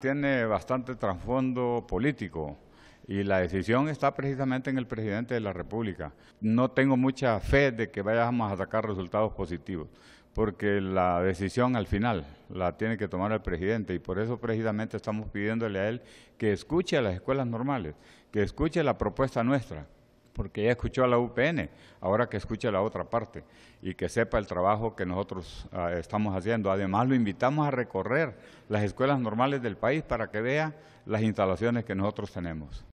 Tiene bastante trasfondo político y la decisión está precisamente en el presidente de la República. No tengo mucha fe de que vayamos a sacar resultados positivos, porque la decisión al final la tiene que tomar el presidente y por eso precisamente estamos pidiéndole a él que escuche a las escuelas normales, que escuche la propuesta nuestra porque ella escuchó a la UPN, ahora que escuche la otra parte y que sepa el trabajo que nosotros ah, estamos haciendo. Además, lo invitamos a recorrer las escuelas normales del país para que vea las instalaciones que nosotros tenemos.